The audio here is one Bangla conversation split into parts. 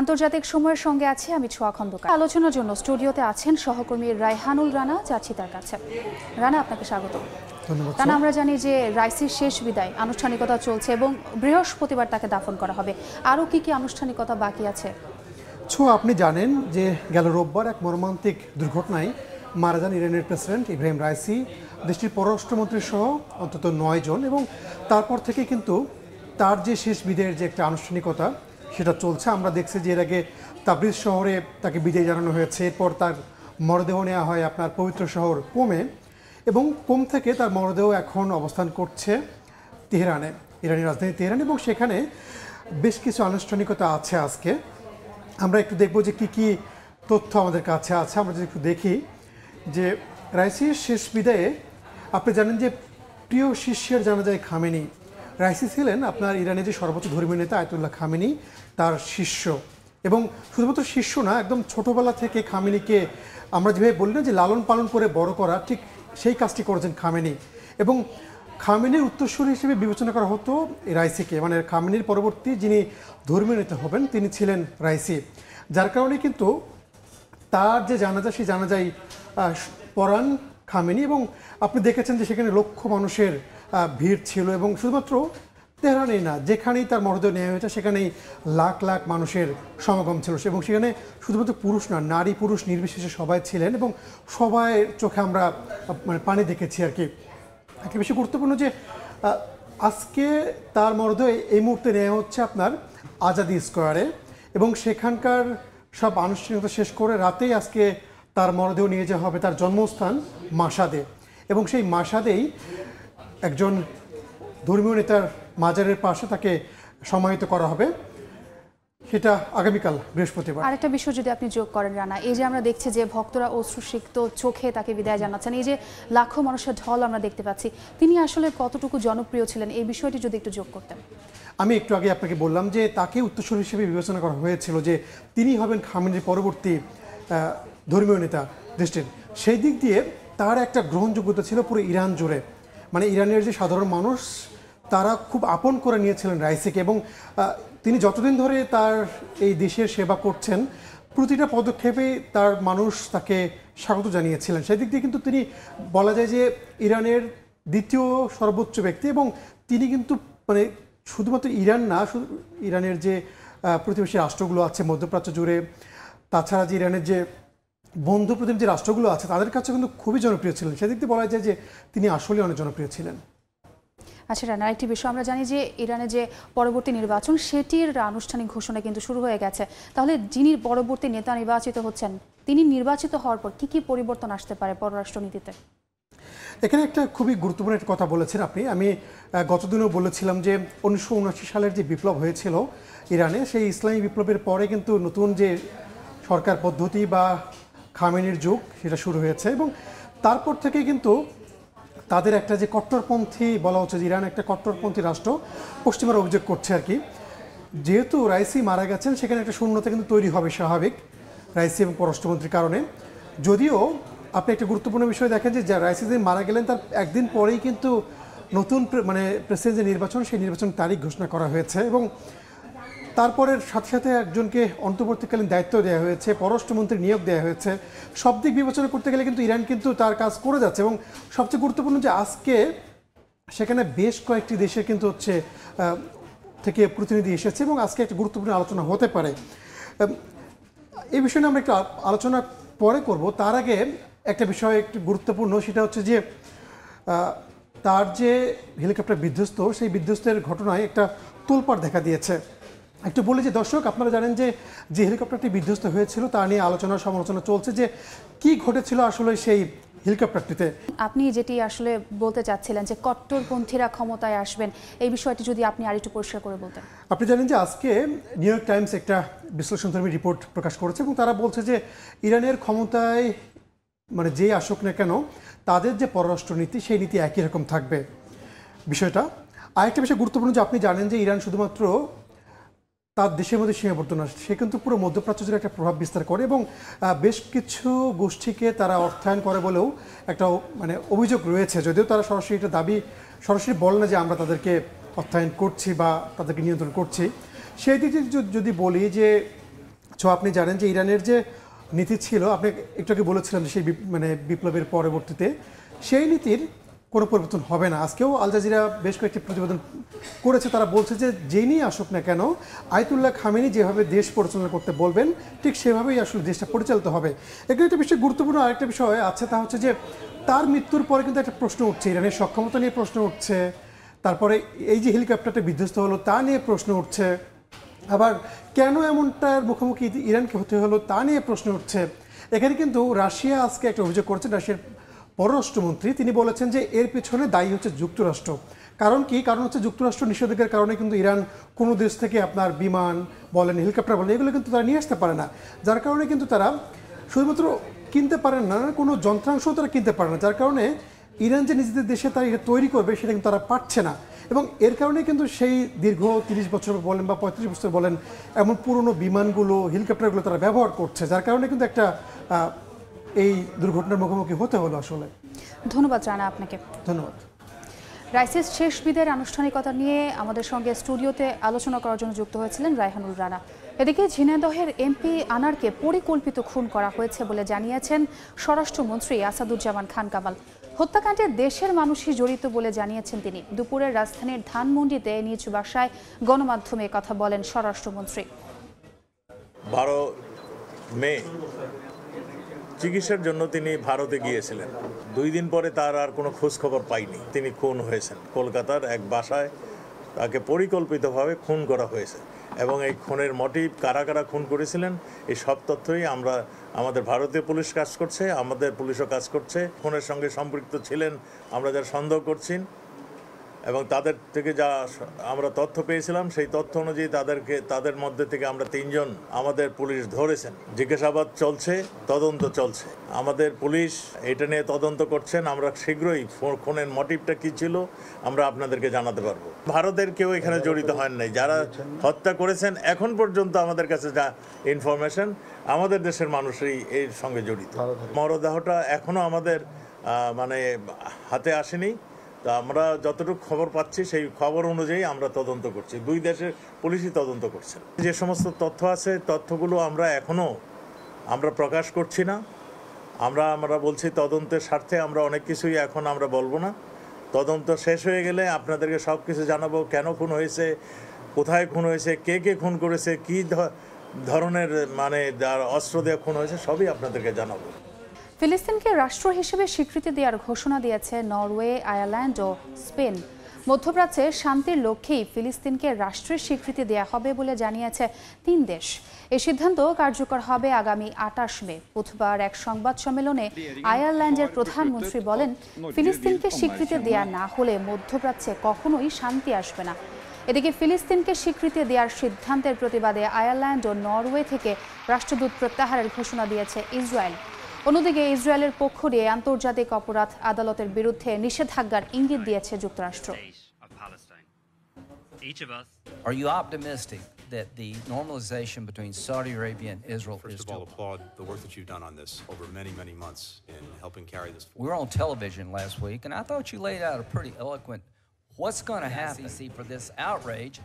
আন্তর্জাতিক সময়ের সঙ্গে আছে আমি ছোয়া খন্দকার আলোচনার জন্য স্টুডিওতে আছেন সহকর্মী রায়হানুল রানা যাচ্ছি তার কাছে রানা আপনাকে স্বাগত তারা আমরা জানি যে রাইসির শেষ বিদায় আনুষ্ঠানিকতা চলছে এবং বৃহস্পতিবার তাকে দাফন করা হবে আরও কি কি আনুষ্ঠানিকতা বাকি আছে ছোঁয়া আপনি জানেন যে গেল রোববার এক মর্মান্তিক দুর্ঘটনায় মারা যান ইরানের প্রেসিডেন্ট ইব্রাহিম রাইসি দেশটির পররাষ্ট্রমন্ত্রী সহ অন্তত নয় জন এবং তারপর থেকে কিন্তু তার যে শেষ বিদায়ের যে একটা আনুষ্ঠানিকতা সেটা চলছে আমরা দেখছি যে এর আগে তাবরিজ শহরে তাকে বিদায় জানানো হয়েছে এরপর তার মরদেহ নেওয়া হয় আপনার পবিত্র শহর কোমে এবং কোম থেকে তার মরদেহ এখন অবস্থান করছে তেহরানে ইরানি রাজধানী তেহরান এবং সেখানে বেশ কিছু আনুষ্ঠানিকতা আছে আজকে আমরা একটু দেখব যে কি কি তথ্য আমাদের কাছে আছে আমরা যদি একটু দেখি যে রাইসির শেষ বিদায়ে আপনি জানেন যে প্রিয় শিষ্যের জানা যায় খামেনি রাইসি ছিলেন আপনার ইরানের যে সর্বোচ্চ ধর্মীয় নেতা আয়তুল্লাহ খামিনি তার শিষ্য এবং শুধুমাত্র শিষ্য না একদম ছোটোবেলা থেকে খামিনিকে আমরা যেভাবে বলি না যে লালন পালন করে বড় করা ঠিক সেই কাজটি করেছেন খামেনি এবং খামেনির উত্তরসূরি হিসেবে বিবেচনা করা হতো রাইসিকে মানে খামেনির পরবর্তী যিনি ধর্মীয় নেতা হবেন তিনি ছিলেন রাইসি যার কারণে কিন্তু তার যে জানাজা সেই জানাজাই পরাণ খামেনি এবং আপনি দেখেছেন যে সেখানে লক্ষ মানুষের ভিড় ছিল এবং শুধুমাত্র তেহরানেই না যেখানেই তার মরদেহ নেওয়া হয়েছে সেখানেই লাখ লাখ মানুষের সমাগম ছিল এবং সেখানে শুধুমাত্র পুরুষ না নারী পুরুষ নির্বিশেষে সবাই ছিলেন এবং সবাই চোখে আমরা মানে পানি দেখেছি আর কি একটা বেশি গুরুত্বপূর্ণ যে আজকে তার মরদেহ এই মুহূর্তে নেওয়া হচ্ছে আপনার আজাদি স্কোয়ারে এবং সেখানকার সব আনুষ্ঠানিকতা শেষ করে রাতেই আজকে তার মরদেহ নিয়ে যাওয়া হবে তার জন্মস্থান মাসাদে এবং সেই মাসাদেই একজন ধর্মীয় নেতার মাজারের পাশে তাকে সমাহিত করা হবে সেটা আগামীকাল বৃহস্পতিবার আরেকটা বিষয় যদি আপনি যোগ করেন রানা এই যে আমরা দেখছি যে ভক্তরা অশ্রুসিক্ত চোখে তাকে বিদায় জানাচ্ছেন এই যে লাখো মানুষের ঢল আমরা দেখতে পাচ্ছি তিনি আসলে কতটুকু জনপ্রিয় ছিলেন এই বিষয়টি যদি একটু যোগ করতেন আমি একটু আগে আপনাকে বললাম যে তাকে উত্তরসূরি হিসেবে বিবেচনা করা হয়েছিল যে তিনি হবেন খামিনের পরবর্তী ধর্মীয় নেতা দেশটির সেই দিক দিয়ে তার একটা গ্রহণযোগ্যতা ছিল পুরো ইরান জুড়ে মানে ইরানের যে সাধারণ মানুষ তারা খুব আপন করে নিয়েছিলেন রাইসিকে এবং তিনি যতদিন ধরে তার এই দেশের সেবা করছেন প্রতিটা পদক্ষেপে তার মানুষ তাকে স্বাগত জানিয়েছিলেন সেদিক দিয়ে কিন্তু তিনি বলা যায় যে ইরানের দ্বিতীয় সর্বোচ্চ ব্যক্তি এবং তিনি কিন্তু মানে শুধুমাত্র ইরান না শুধু ইরানের যে প্রতিবেশী রাষ্ট্রগুলো আছে মধ্যপ্রাচ্য জুড়ে তাছাড়া যে ইরানের যে বন্ধু প্রতিম যে রাষ্ট্রগুলো আছে তাদের কাছে কিন্তু খুবই জনপ্রিয় ছিলেন সেদিক দিয়ে বলা যায় যে তিনি আসলে অনেক জনপ্রিয় ছিলেন আচ্ছা রানা একটি বিষয় আমরা জানি যে ইরানে যে পরবর্তী নির্বাচন সেটির আনুষ্ঠানিক ঘোষণা কিন্তু শুরু হয়ে গেছে তাহলে যিনি পরবর্তী নেতা নির্বাচিত হচ্ছেন তিনি নির্বাচিত হওয়ার পর কি কি পরিবর্তন আসতে পারে পররাষ্ট্রনীতিতে এখানে একটা খুবই গুরুত্বপূর্ণ একটা কথা বলেছেন আপনি আমি গতদিনও বলেছিলাম যে উনিশশো সালের যে বিপ্লব হয়েছিল ইরানে সেই ইসলামী বিপ্লবের পরে কিন্তু নতুন যে সরকার পদ্ধতি বা খামেনির যুগ সেটা শুরু হয়েছে এবং তারপর থেকে কিন্তু তাদের একটা যে কট্টরপন্থী বলা হচ্ছে যে ইরান একটা কট্টরপন্থী রাষ্ট্র পশ্চিমারা অভিযোগ করছে আর কি যেহেতু রাইসি মারা গেছেন সেখানে একটা শূন্যতা কিন্তু তৈরি হবে স্বাভাবিক রাইসি এবং পররাষ্ট্রমন্ত্রীর কারণে যদিও আপনি একটা গুরুত্বপূর্ণ বিষয় দেখেন যে রাইসি যে মারা গেলেন তার একদিন পরেই কিন্তু নতুন মানে প্রেসিডেন্ট যে নির্বাচন সেই নির্বাচন তারিখ ঘোষণা করা হয়েছে এবং তারপরের সাথে সাথে একজনকে অন্তর্বর্তীকালীন দায়িত্ব দেওয়া হয়েছে পররাষ্ট্রমন্ত্রী নিয়োগ দেওয়া হয়েছে সব দিক বিবেচনা করতে গেলে কিন্তু ইরান কিন্তু তার কাজ করে যাচ্ছে এবং সবচেয়ে গুরুত্বপূর্ণ যে আজকে সেখানে বেশ কয়েকটি দেশের কিন্তু হচ্ছে থেকে প্রতিনিধি এসেছে এবং আজকে একটা গুরুত্বপূর্ণ আলোচনা হতে পারে এই বিষয়ে আমরা একটু আলোচনা পরে করব তার আগে একটা বিষয় একটু গুরুত্বপূর্ণ সেটা হচ্ছে যে তার যে হেলিকপ্টার বিধ্বস্ত সেই বিধ্বস্তের ঘটনায় একটা তোলপাড় দেখা দিয়েছে একটু বলি যে দর্শক আপনারা জানেন যে যে হেলিকপ্টারটি বিধ্বস্ত হয়েছিল তা নিয়ে আলোচনা সমালোচনা চলছে যে কি ঘটেছিল আসলে সেই হেলিকপ্টারটিতে আপনি যেটি আসলে বলতে চাচ্ছিলেন যে কট্টরপন্থীরা ক্ষমতায় আসবেন এই বিষয়টি যদি আপনি আরেকটু পরিষ্কার করে বলতেন আপনি জানেন যে আজকে নিউ ইয়র্ক টাইমস একটা বিশ্লেষণধর্মী রিপোর্ট প্রকাশ করেছে এবং তারা বলছে যে ইরানের ক্ষমতায় মানে যেই আসুক না কেন তাদের যে পররাষ্ট্রনীতি সেই নীতি একই রকম থাকবে বিষয়টা আরেকটা বিষয় গুরুত্বপূর্ণ যে আপনি জানেন যে ইরান শুধুমাত্র তার দেশের মধ্যে সীমাবদ্ধ না সে কিন্তু পুরো মধ্যপ্রাচ্য একটা প্রভাব বিস্তার করে এবং বেশ কিছু গোষ্ঠীকে তারা অর্থায়ন করে বলেও একটা মানে অভিযোগ রয়েছে যদিও তারা সরাসরি এটা দাবি সরাসরি বলে না যে আমরা তাদেরকে অর্থায়ন করছি বা তাদেরকে নিয়ন্ত্রণ করছি সেই দিকে যদি বলি যে ছো আপনি জানেন যে ইরানের যে নীতি ছিল আপনি একটু আগে বলেছিলেন যে সেই মানে বিপ্লবের পরবর্তীতে সেই নীতির কোনো পরিবর্তন হবে না আজকেও আল জাজিরা বেশ কয়েকটি প্রতিবেদন করেছে তারা বলছে যে জেনেই আসুক না কেন আয়তুল্লাহ খামেনি যেভাবে দেশ পরিচালনা করতে বলবেন ঠিক সেভাবেই আসলে দেশটা পরিচালিত হবে এখানে একটা বিষয় গুরুত্বপূর্ণ আরেকটা বিষয় আছে তা হচ্ছে যে তার মৃত্যুর পরে কিন্তু একটা প্রশ্ন উঠছে ইরানের সক্ষমতা নিয়ে প্রশ্ন উঠছে তারপরে এই যে হেলিকপ্টারটা বিধ্বস্ত হলো তা নিয়ে প্রশ্ন উঠছে আবার কেন এমনটার মুখোমুখি ইরানকে হতে হলো তা নিয়ে প্রশ্ন উঠছে এখানে কিন্তু রাশিয়া আজকে একটা অভিযোগ করছে রাশিয়ার পররাষ্ট্রমন্ত্রী তিনি বলেছেন যে এর পেছনে দায়ী হচ্ছে যুক্তরাষ্ট্র কারণ কি কারণ হচ্ছে যুক্তরাষ্ট্র নিষেধাজ্ঞার কারণে কিন্তু ইরান কোনো দেশ থেকে আপনার বিমান বলেন হেলিকপ্টার বলেন এগুলো কিন্তু তারা নিয়ে আসতে পারে না যার কারণে কিন্তু তারা শুধুমাত্র কিনতে পারেন না কোনো যন্ত্রাংশও তারা কিনতে পারে না যার কারণে ইরান যে নিজেদের দেশে তারা এটা তৈরি করবে সেটা কিন্তু তারা পাচ্ছে না এবং এর কারণে কিন্তু সেই দীর্ঘ তিরিশ বছর বলেন বা পঁয়ত্রিশ বছর বলেন এমন পুরনো বিমানগুলো হেলিকপ্টারগুলো তারা ব্যবহার করছে যার কারণে কিন্তু একটা এই দুর্ঘটনার মুখোমুখি হতে হলো আসলে ধন্যবাদ জানা আপনাকে ধন্যবাদ রাইসিস শেষ বিদের আনুষ্ঠানিকতা নিয়ে আমাদের সঙ্গে স্টুডিওতে আলোচনা করার জন্য যুক্ত হয়েছিলেন রায়হানুল রানা এদিকে ঝিনাদহের এমপি আনারকে পরিকল্পিত খুন করা হয়েছে বলে জানিয়েছেন স্বরাষ্ট্রমন্ত্রী আসাদুজ্জামান খান কামাল হত্যাকাণ্ডে দেশের মানুষই জড়িত বলে জানিয়েছেন তিনি দুপুরে রাজধানীর ধানমন্ডিতে নিজ বাসায় গণমাধ্যমে কথা বলেন স্বরাষ্ট্রমন্ত্রী বারো মে চিকিৎসার জন্য তিনি ভারতে গিয়েছিলেন দুই দিন পরে তার আর কোনো খোঁজখবর পাইনি তিনি খুন হয়েছেন কলকাতার এক বাসায় তাকে পরিকল্পিতভাবে খুন করা হয়েছে এবং এই খুনের মোটিভ কারা কারা খুন করেছিলেন এই সব তথ্যই আমরা আমাদের ভারতীয় পুলিশ কাজ করছে আমাদের পুলিশও কাজ করছে খুনের সঙ্গে সম্পৃক্ত ছিলেন আমরা যারা সন্দেহ করছি এবং তাদের থেকে যা আমরা তথ্য পেয়েছিলাম সেই তথ্য অনুযায়ী তাদেরকে তাদের মধ্যে থেকে আমরা তিনজন আমাদের পুলিশ ধরেছেন জিজ্ঞাসাবাদ চলছে তদন্ত চলছে আমাদের পুলিশ এটা নিয়ে তদন্ত করছেন আমরা শীঘ্রই খুনের মোটিভটা কী ছিল আমরা আপনাদেরকে জানাতে পারবো ভারতের কেউ এখানে জড়িত হন নাই যারা হত্যা করেছেন এখন পর্যন্ত আমাদের কাছে যা ইনফরমেশন আমাদের দেশের মানুষই এর সঙ্গে জড়িত মরদেহটা এখনও আমাদের মানে হাতে আসেনি তা আমরা যতটুকু খবর পাচ্ছি সেই খবর অনুযায়ী আমরা তদন্ত করছি দুই দেশের পুলিশই তদন্ত করছে যে সমস্ত তথ্য আছে তথ্যগুলো আমরা এখনও আমরা প্রকাশ করছি না আমরা আমরা বলছি তদন্তের স্বার্থে আমরা অনেক কিছুই এখন আমরা বলবো না তদন্ত শেষ হয়ে গেলে আপনাদেরকে সব কিছু জানাবো কেন খুন হয়েছে কোথায় খুন হয়েছে কে কে খুন করেছে কী ধরনের মানে অস্ত্র দিয়ে খুন হয়েছে সবই আপনাদেরকে জানাবো ফিলিস্তিনকে রাষ্ট্র হিসেবে স্বীকৃতি দেওয়ার ঘোষণা দিয়েছে নরওয়ে আয়ারল্যান্ড ও স্পেন মধ্যপ্রাচ্যে শান্তির লক্ষ্যেই ফিলিস্তিনকে রাষ্ট্রের স্বীকৃতি দেওয়া হবে বলে জানিয়েছে তিন দেশ এই সিদ্ধান্ত কার্যকর হবে আগামী আটাশ মে বুধবার এক সংবাদ সম্মেলনে আয়ারল্যান্ডের প্রধানমন্ত্রী বলেন ফিলিস্তিনকে স্বীকৃতি দেয়া না হলে মধ্যপ্রাচ্যে কখনোই শান্তি আসবে না এদিকে ফিলিস্তিনকে স্বীকৃতি দেওয়ার সিদ্ধান্তের প্রতিবাদে আয়ারল্যান্ড ও নরওয়ে থেকে রাষ্ট্রদূত প্রত্যাহারের ঘোষণা দিয়েছে ইসরায়েল অন্যদিকে ইসরায়েলের পক্ষ নিয়ে আন্তর্জাতিক অপরাধ আদালতের বিরুদ্ধে নিষেধাজ্ঞার ইঙ্গিত দিয়েছে যুক্তরাষ্ট্র Are you optimistic that the normalization between Saudi Arabia and Israel First is of all, applaud the work that you've done on this over many, many months in helping carry this. Forward. We were on television last week, and I thought you laid out a pretty eloquent what's going to happen for this outrage.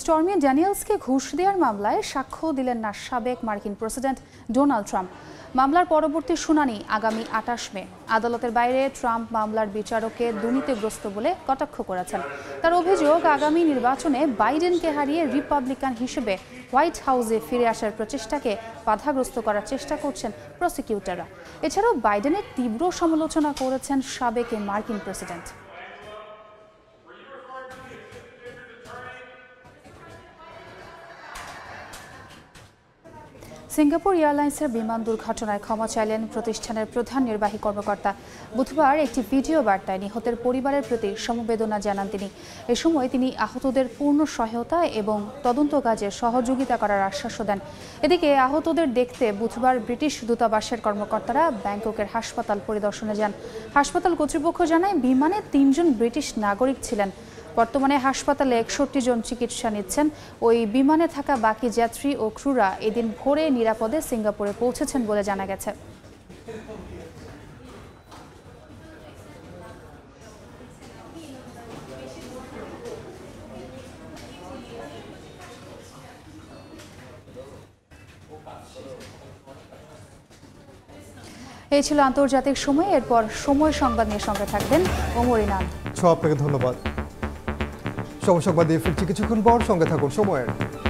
Stormy ড্যানিয়েলসকে ঘুষ দেওয়ার মামলায় সাক্ষ্য দিলেন না সাবেক মার্কিন প্রেসিডেন্ট ডোনাল্ড ট্রাম্প মামলার পরবর্তী শুনানি আগামী আটাশ মে আদালতের বাইরে ট্রাম্প মামলার বিচারককে দুর্নীতিগ্রস্ত বলে কটাক্ষ করেছেন তার অভিযোগ আগামী নির্বাচনে বাইডেনকে হারিয়ে রিপাবলিকান হিসেবে হোয়াইট হাউসে ফিরে আসার প্রচেষ্টাকে বাধাগ্রস্ত করার চেষ্টা করছেন প্রসিকিউটররা এছাড়াও বাইডেনের তীব্র সমালোচনা করেছেন সাবেক মার্কিন প্রেসিডেন্ট সিঙ্গাপুর এয়ারলাইন্সের বিমান দুর্ঘটনায় ক্ষমা চাইলেন প্রতিষ্ঠানের প্রধান নির্বাহী কর্মকর্তা বুধবার একটি ভিডিও বার্তায় নিহতের পরিবারের প্রতি সমবেদনা জানান তিনি এ সময় তিনি আহতদের পূর্ণ সহায়তা এবং তদন্ত কাজে সহযোগিতা করার আশ্বাস দেন এদিকে আহতদের দেখতে বুধবার ব্রিটিশ দূতাবাসের কর্মকর্তারা ব্যাংককের হাসপাতাল পরিদর্শনে যান হাসপাতাল কর্তৃপক্ষ জানায় বিমানে তিনজন ব্রিটিশ নাগরিক ছিলেন বর্তমানে হাসপাতালে একষট্টি জন চিকিৎসা নিচ্ছেন ওই বিমানে থাকা বাকি যাত্রী ও ক্রুরা এদিন ভোরে নিরাপদে সিঙ্গাপুরে পৌঁছেছেন বলে জানা গেছে এই ছিল আন্তর্জাতিক সময় এরপর সময় সংবাদ নিয়ে সঙ্গে থাকবেন ওমরিনাথ আপনাকে ধন্যবাদ সমস্যা বাদে ফিরছি কিছুক্ষণ পর সঙ্গে থাকুন সময়ের